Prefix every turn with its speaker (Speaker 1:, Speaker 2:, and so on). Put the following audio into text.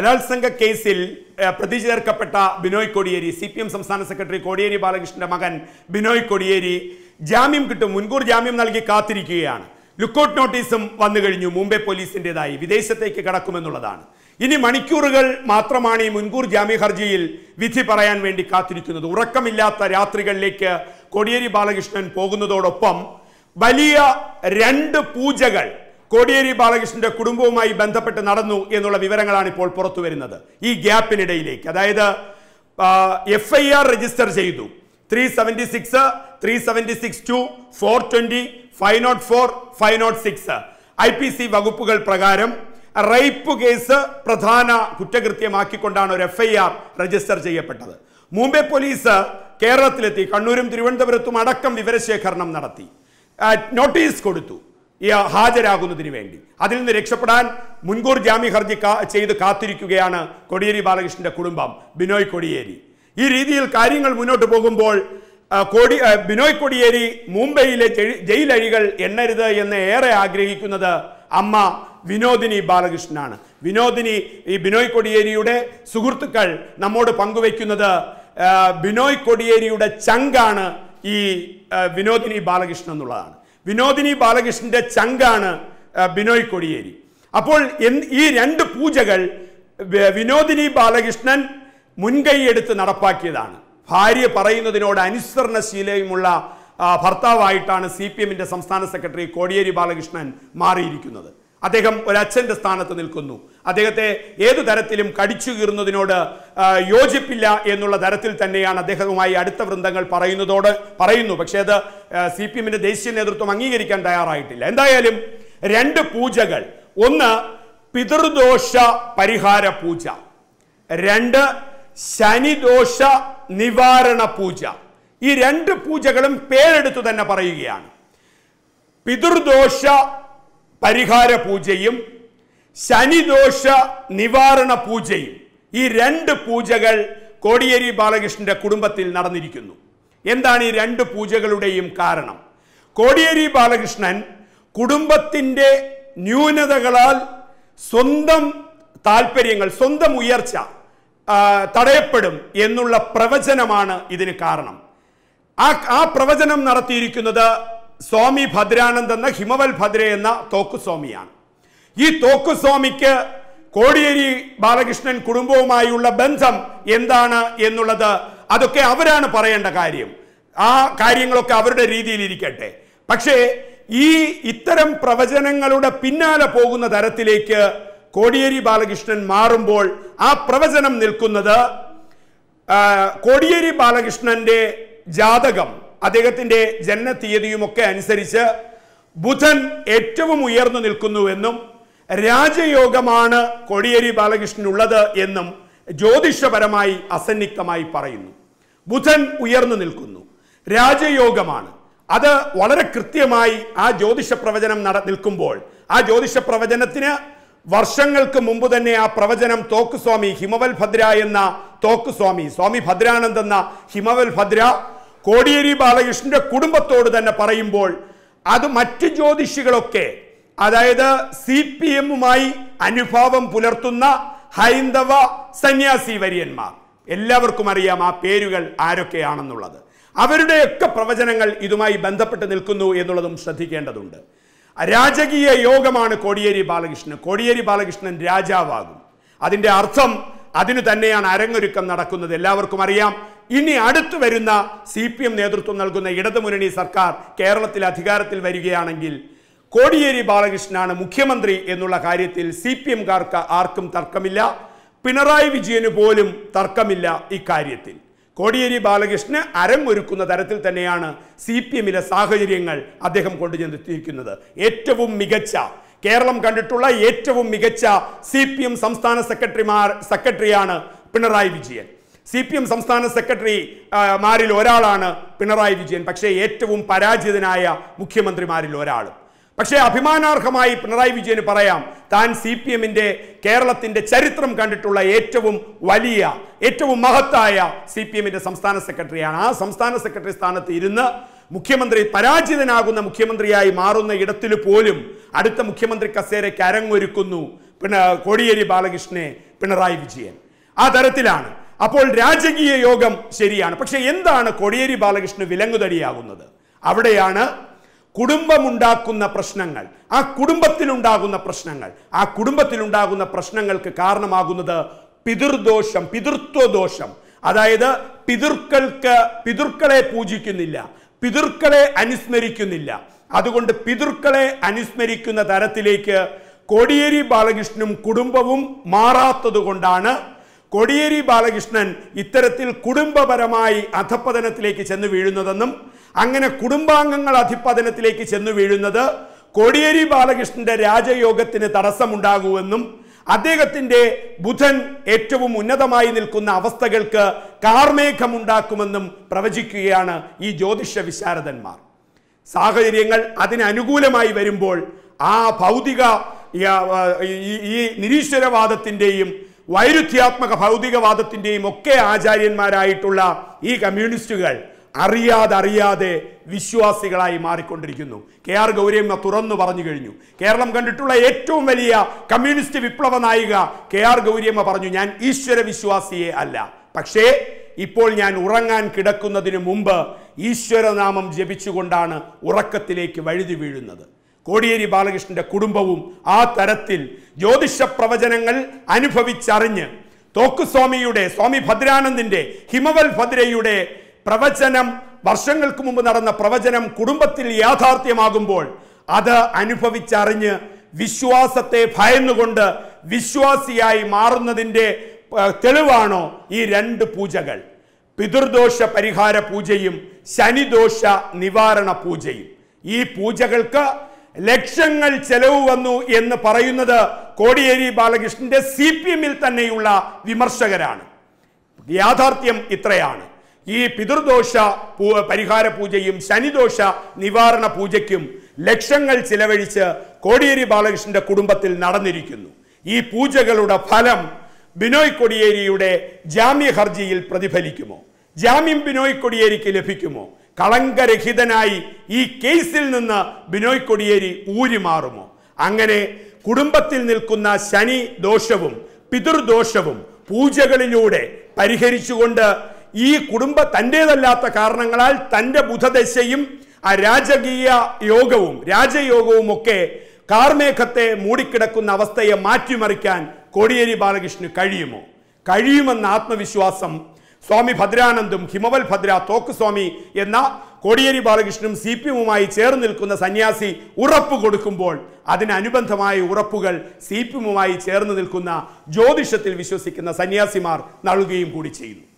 Speaker 1: ബലാത്സംഗ കേസിൽ പ്രതി ചേർക്കപ്പെട്ട Binoy Kodiyeri C P M സംസ്ഥാന സെക്രട്ടറി കോടിയേരി ബാലകൃഷ്ണന്റെ മകൻ ബിനോയ് കോടിയേരി ജാമ്യം കിട്ടും മുൻകൂർ ജാമ്യം നൽകി കാത്തിരിക്കുകയാണ് ലുക്കൌട്ട് നോട്ടീസും വന്നു കഴിഞ്ഞു മുംബൈ പോലീസിൻ്റെതായി വിദേശത്തേക്ക് കടക്കുമെന്നുള്ളതാണ് ഇനി മണിക്കൂറുകൾ മാത്രമാണ് ഈ മുൻകൂർ ജാമ്യ ഹർജിയിൽ വിധി പറയാൻ വേണ്ടി കാത്തിരിക്കുന്നത് ഉറക്കമില്ലാത്ത രാത്രികളിലേക്ക് കോടിയേരി ബാലകൃഷ്ണൻ പോകുന്നതോടൊപ്പം വലിയ രണ്ട് പൂജകൾ കോടിയേരി ബാലകൃഷ്ണന്റെ കുടുംബവുമായി ബന്ധപ്പെട്ട് നടന്നു എന്നുള്ള വിവരങ്ങളാണ് ഇപ്പോൾ പുറത്തു വരുന്നത് ഈ ഗ്യാപ്പിനിടയിലേക്ക് അതായത് എഫ് ഐ ആർ രജിസ്റ്റർ ചെയ്തു three seventy six three seventy six two four twenty five not four five not six I P C വകുപ്പുകൾ പ്രകാരം റേപ്പ് കേസ് പ്രധാന കുറ്റകൃത്യമാക്കിക്കൊണ്ടാണ് ഒരു എഫ് ഐ ആർ രജിസ്റ്റർ ചെയ്യപ്പെട്ടത് മുംബൈ പോലീസ് കേരളത്തിലെത്തി കണ്ണൂരും തിരുവനന്തപുരത്തും അടക്കം വിവരശേഖരണം നടത്തി നോട്ടീസ് കൊടുത്തു ഹാജരാകുന്നതിന് വേണ്ടി അതിൽ നിന്ന് രക്ഷപ്പെടാൻ മുൻകൂർ ജാമ്യ ഹർജി ചെയ്ത് കാത്തിരിക്കുകയാണ് കോടിയേരി ബാലകൃഷ്ണന്റെ കുടുംബം ബിനോയ് കോടിയേരി ഈ രീതിയിൽ കാര്യങ്ങൾ മുന്നോട്ട് പോകുമ്പോൾ കോടി ബിനോയ് കോടിയേരി മുംബൈയിലെ ജയിലഴികൾ എണ്ണരുത് എന്ന് ഏറെ ആഗ്രഹിക്കുന്നത് അമ്മ വിനോദിനി ബാലകൃഷ്ണനാണ് വിനോദിനി ഈ ബിനോയ് കോടിയേരിയുടെ സുഹൃത്തുക്കൾ നമ്മോട് പങ്കുവയ്ക്കുന്നത് ബിനോയ് കോടിയേരിയുടെ ചങ്കാണ് ഈ വിനോദിനി ബാലകൃഷ്ണൻ എന്നുള്ളതാണ് വിനോദിനി ബാലകൃഷ്ണന്റെ ചങ്കാണ് ബിനോയ് കൊടിയേരി അപ്പോൾ ഈ രണ്ട് പൂജകൾ വിനോദിനി ബാലകൃഷ്ണൻ മുൻകൈയെടുത്ത് നടപ്പാക്കിയതാണ് ഭാര്യ പറയുന്നതിനോട് അനുസരണശീലയുമുള്ള ഭർത്താവായിട്ടാണ് സി പി എമ്മിൻ്റെ സംസ്ഥാന സെക്രട്ടറി കോടിയേരി ബാലകൃഷ്ണൻ മാറിയിരിക്കുന്നത് അദ്ദേഹം ഒരച്ഛൻ്റെ സ്ഥാനത്ത് നിൽക്കുന്നു അദ്ദേഹത്തെ ഏതു തരത്തിലും കടിച്ചു കീറുന്നതിനോട് യോജിപ്പില്ല എന്നുള്ള തരത്തിൽ തന്നെയാണ് അദ്ദേഹവുമായി അടുത്ത വൃന്ദങ്ങൾ പറയുന്നതോട് പറയുന്നു പക്ഷേ അത് സി പി എമ്മിൻ്റെ ദേശീയ നേതൃത്വം അംഗീകരിക്കാൻ തയ്യാറായിട്ടില്ല എന്തായാലും രണ്ട് പൂജകൾ ഒന്ന് പിതൃദോഷ പരിഹാര പൂജ രണ്ട് ശനിദോഷ നിവാരണ പൂജ ഈ രണ്ട് പൂജകളും പേരെടുത്തു തന്നെ പറയുകയാണ് പിതൃദോഷ പരിഹാര പൂജയും ശനിദോഷ നിവാരണ പൂജയും ഈ രണ്ട് പൂജകൾ കോടിയേരി ബാലകൃഷ്ണന്റെ കുടുംബത്തിൽ നടന്നിരിക്കുന്നു എന്താണ് ഈ രണ്ട് പൂജകളുടെയും കാരണം കോടിയേരി ബാലകൃഷ്ണൻ കുടുംബത്തിൻ്റെ ന്യൂനതകളാൽ സ്വന്തം താല്പര്യങ്ങൾ സ്വന്തം ഉയർച്ച തടയപ്പെടും എന്നുള്ള പ്രവചനമാണ് ഇതിന് കാരണം ആ ആ പ്രവചനം നടത്തിയിരിക്കുന്നത് സ്വാമി ഭദ്രാനന്ദ് എന്ന ഹിമവൽ ഭദ്ര എന്ന തോക്കുസ്വാമിയാണ് ഈ തോക്കുസ്വാമിക്ക് കോടിയേരി ബാലകൃഷ്ണൻ കുടുംബവുമായുള്ള ബന്ധം എന്താണ് എന്നുള്ളത് അതൊക്കെ അവരാണ് പറയേണ്ട കാര്യം ആ കാര്യങ്ങളൊക്കെ അവരുടെ രീതിയിൽ ഇരിക്കട്ടെ പക്ഷേ ഈ ഇത്തരം പ്രവചനങ്ങളുടെ പിന്നാലെ പോകുന്ന തരത്തിലേക്ക് കോടിയേരി ബാലകൃഷ്ണൻ മാറുമ്പോൾ ആ പ്രവചനം നിൽക്കുന്നത് കോടിയേരി ബാലകൃഷ്ണന്റെ ജാതകം അദ്ദേഹത്തിൻ്റെ ജനന തീയതിയുമൊക്കെ അനുസരിച്ച് ബുധൻ ഏറ്റവും ഉയർന്നു നിൽക്കുന്നുവെന്നും രാജയോഗമാണ് കോടിയേരി ബാലകൃഷ്ണനുള്ളത് എന്നും ജ്യോതിഷപരമായി അസന്നിഗ്ധമായി പറയുന്നു ബുധൻ ഉയർന്നു നിൽക്കുന്നു രാജയോഗമാണ് അത് വളരെ കൃത്യമായി ആ ജ്യോതിഷ പ്രവചനം നട നിൽക്കുമ്പോൾ ആ ജ്യോതിഷ പ്രവചനത്തിന് വർഷങ്ങൾക്ക് മുമ്പ് തന്നെ ആ പ്രവചനം തോക്കുസ്വാമി ഹിമവൽ ഭദ്ര എന്ന തോക്കുസ്വാമി സ്വാമി ഭദ്രാനന്ദ് എന്ന ഹിമവൽ ഭദ്ര കോടിയേരി ബാലകൃഷ്ണന്റെ കുടുംബത്തോട് തന്നെ പറയുമ്പോൾ അത് മറ്റ് ജ്യോതിഷികളൊക്കെ അതായത് സി പി എമ്മുമായി അനുഭാവം പുലർത്തുന്ന ഹൈന്ദവ സന്യാസി വര്യന്മാർ എല്ലാവർക്കും അറിയാം ആ പേരുകൾ ആരൊക്കെയാണെന്നുള്ളത് അവരുടെയൊക്കെ പ്രവചനങ്ങൾ ഇതുമായി ബന്ധപ്പെട്ട് നിൽക്കുന്നു എന്നുള്ളതും ശ്രദ്ധിക്കേണ്ടതുണ്ട് രാജകീയ യോഗമാണ് കോടിയേരി ബാലകൃഷ്ണൻ കോടിയേരി ബാലകൃഷ്ണൻ രാജാവാകും അതിൻ്റെ അർത്ഥം അതിനു തന്നെയാണ് അരങ്ങൊരുക്കം നടക്കുന്നത് എല്ലാവർക്കും അറിയാം ഇനി അടുത്തു വരുന്ന സി പി എം നേതൃത്വം നൽകുന്ന ഇടതുമുന്നണി സർക്കാർ കേരളത്തിൽ അധികാരത്തിൽ വരികയാണെങ്കിൽ കോടിയേരി ബാലകൃഷ്ണനാണ് മുഖ്യമന്ത്രി എന്നുള്ള കാര്യത്തിൽ സി പി എംകാർക്ക് ആർക്കും തർക്കമില്ല പിണറായി വിജയന് പോലും തർക്കമില്ല ഇക്കാര്യത്തിൽ കോടിയേരി ബാലകൃഷ്ണന് അരങ്ങൊരുക്കുന്ന തരത്തിൽ തന്നെയാണ് സി പി എമ്മിലെ സാഹചര്യങ്ങൾ അദ്ദേഹം കൊണ്ടുചെന്നെത്തിയിരിക്കുന്നത് ഏറ്റവും മികച്ച കേരളം കണ്ടിട്ടുള്ള ഏറ്റവും മികച്ച സി സംസ്ഥാന സെക്രട്ടറിമാർ സെക്രട്ടറിയാണ് Pinarayi Vijayan C P M സംസ്ഥാന സെക്രട്ടറി മാരിൽ ഒരാളാണ് പിണറായി വിജയൻ പക്ഷേ ഏറ്റവും പരാജിതനായ മുഖ്യമന്ത്രിമാരിൽ ഒരാളും പക്ഷേ അഭിമാനാർഹമായി പിണറായി വിജയന് പറയാം താൻ സി പി എമ്മിൻ്റെ കേരളത്തിൻ്റെ ചരിത്രം കണ്ടിട്ടുള്ള ഏറ്റവും വലിയ ഏറ്റവും മഹത്തായ സി പി എമ്മിൻ്റെ സംസ്ഥാന സെക്രട്ടറിയാണ് ആ സംസ്ഥാന സെക്രട്ടറി സ്ഥാനത്ത് ഇരുന്ന് മുഖ്യമന്ത്രി പരാജിതനാകുന്ന മുഖ്യമന്ത്രിയായി മാറുന്ന ഇടത്തിൽ പോലും അടുത്ത മുഖ്യമന്ത്രി കസേരയ്ക്ക് അരങ്ങൊരുക്കുന്നു പിണ കോടിയേരി ബാലകൃഷ്ണനെ പിണറായി വിജയൻ ആ തരത്തിലാണ് അപ്പോൾ രാജകീയ യോഗം ശരിയാണ് പക്ഷെ എന്താണ് കോടിയേരി ബാലകൃഷ്ണൻ വിലങ്ങുതടിയാകുന്നത് അവിടെയാണ് കുടുംബമുണ്ടാക്കുന്ന പ്രശ്നങ്ങൾ ആ കുടുംബത്തിലുണ്ടാകുന്ന പ്രശ്നങ്ങൾ ആ കുടുംബത്തിലുണ്ടാകുന്ന പ്രശ്നങ്ങൾക്ക് കാരണമാകുന്നത് പിതൃദോഷം പിതൃത്വദോഷം അതായത് പിതൃക്കൾക്ക് പിതൃക്കളെ പൂജിക്കുന്നില്ല പിതൃക്കളെ അനുസ്മരിക്കുന്നില്ല അതുകൊണ്ട് പിതൃക്കളെ അനുസ്മരിക്കുന്ന തരത്തിലേക്ക് കോടിയേരി ബാലകൃഷ്ണനും കുടുംബവും മാറാത്തതുകൊണ്ടാണ് കോടിയേരി ബാലകൃഷ്ണൻ ഇത്തരത്തിൽ കുടുംബപരമായി അധപ്പതനത്തിലേക്ക് ചെന്ന് വീഴുന്നതെന്നും അങ്ങനെ കുടുംബാംഗങ്ങൾ അധിപ്പതനത്തിലേക്ക് ചെന്ന് വീഴുന്നത് കോടിയേരി ബാലകൃഷ്ണന്റെ രാജയോഗത്തിന് തടസ്സമുണ്ടാകുമെന്നും അദ്ദേഹത്തിന്റെ ബുധൻ ഏറ്റവും ഉന്നതമായി നിൽക്കുന്ന അവസ്ഥകൾക്ക് കാർമേഘമുണ്ടാക്കുമെന്നും പ്രവചിക്കുകയാണ് ഈ ജ്യോതിഷ വിശാരദന്മാർ സാഹചര്യങ്ങൾ അതിനനുകൂലമായി വരുമ്പോൾ ആ ഭൗതിക ഈ നിരീശ്വരവാദത്തിൻ്റെയും വൈരുദ്ധ്യാത്മക ഭൗതികവാദത്തിൻ്റെയും ഒക്കെ ആചാര്യന്മാരായിട്ടുള്ള ഈ കമ്മ്യൂണിസ്റ്റുകൾ അറിയാതെ അറിയാതെ വിശ്വാസികളായി മാറിക്കൊണ്ടിരിക്കുന്നു കെ ആർ ഗൗരിയമ്മ തുറന്നു പറഞ്ഞു കഴിഞ്ഞു കേരളം കണ്ടിട്ടുള്ള ഏറ്റവും വലിയ കമ്മ്യൂണിസ്റ്റ് വിപ്ലവ നായിക കെ ആർ ഗൗരിയമ്മ പറഞ്ഞു ഞാൻ ഈശ്വര വിശ്വാസിയെ അല്ല പക്ഷേ ഇപ്പോൾ ഞാൻ ഉറങ്ങാൻ കിടക്കുന്നതിന് മുമ്പ് ഈശ്വരനാമം ജപിച്ചുകൊണ്ടാണ് ഉറക്കത്തിലേക്ക് വഴുതി വീഴുന്നത് കോടിയേരി ബാലകൃഷ്ണന്റെ കുടുംബവും ആ തരത്തിൽ ജ്യോതിഷ പ്രവചനങ്ങൾ അനുഭവിച്ചറിഞ്ഞ് തോക്കുസ്വാമിയുടെ സ്വാമി ഭദ്രാനന്ദിന്റെ ഹിമവൽ ഭദ്രയുടെ പ്രവചനം വർഷങ്ങൾക്ക് മുമ്പ് നടന്ന പ്രവചനം കുടുംബത്തിൽ യാഥാർത്ഥ്യമാകുമ്പോൾ അത് അനുഭവിച്ചറിഞ്ഞ് വിശ്വാസത്തെ ഭയന്നുകൊണ്ട് വിശ്വാസിയായി മാറുന്നതിൻ്റെ തെളിവാണോ ഈ രണ്ട് പൂജകൾ പിതൃദോഷ പരിഹാര പൂജയും ശനിദോഷ നിവാരണ പൂജയും ഈ പൂജകൾക്ക് ലക്ഷങ്ങൾ ചെലവ് വന്നു എന്ന് പറയുന്നത് കോടിയേരി ബാലകൃഷ്ണന്റെ സി പി എമ്മിൽ തന്നെയുള്ള വിമർശകരാണ് യാഥാർത്ഥ്യം ഇത്രയാണ് ഈ പിതൃദോഷ പരിഹാര പൂജയും ശനിദോഷ നിവാരണ പൂജയ്ക്കും ലക്ഷങ്ങൾ ചിലവഴിച്ച് കോടിയേരി ബാലകൃഷ്ണന്റെ കുടുംബത്തിൽ നടന്നിരിക്കുന്നു ഈ പൂജകളുടെ ഫലം ബിനോയ് കൊടിയേരിയുടെ ജാമ്യ ഹർജിയിൽ പ്രതിഫലിക്കുമോ ജാമ്യം ബിനോയ് കൊടിയേരിക്ക് ലഭിക്കുമോ കളങ്കരഹിതനായി ഈ കേസിൽ നിന്ന് ബിനോയ് കൊടിയേരി ഊരിമാറുമോ അങ്ങനെ കുടുംബത്തിൽ നിൽക്കുന്ന ശനി ദോഷവും പിതൃദോഷവും പൂജകളിലൂടെ പരിഹരിച്ചുകൊണ്ട് ഈ കുടുംബ തൻ്റേതല്ലാത്ത കാരണങ്ങളാൽ തൻ്റെ ബുധദശയും ആ രാജകീയ യോഗവും രാജയോഗവും ഒക്കെ കാർമേഘത്തെ മൂടിക്കിടക്കുന്ന അവസ്ഥയെ മാറ്റിമറിക്കാൻ കോടിയേരി ബാലകൃഷ്ണന് കഴിയുമോ കഴിയുമെന്ന ആത്മവിശ്വാസം സ്വാമി ഭദ്രാനന്ദും ഹിമവൽ ഭദ്ര തോക്ക് സ്വാമി എന്ന കോടിയേരി ബാലകൃഷ്ണനും സി പി എമ്മുമായി ചേർന്ന് നിൽക്കുന്ന സന്യാസി ഉറപ്പ് കൊടുക്കുമ്പോൾ അതിനനുബന്ധമായ ഉറപ്പുകൾ സി പി എമ്മുമായി ചേർന്ന് നിൽക്കുന്ന ജ്യോതിഷത്തിൽ വിശ്വസിക്കുന്ന സന്യാസിമാർ നൽകുകയും കൂടി ചെയ്യുന്നു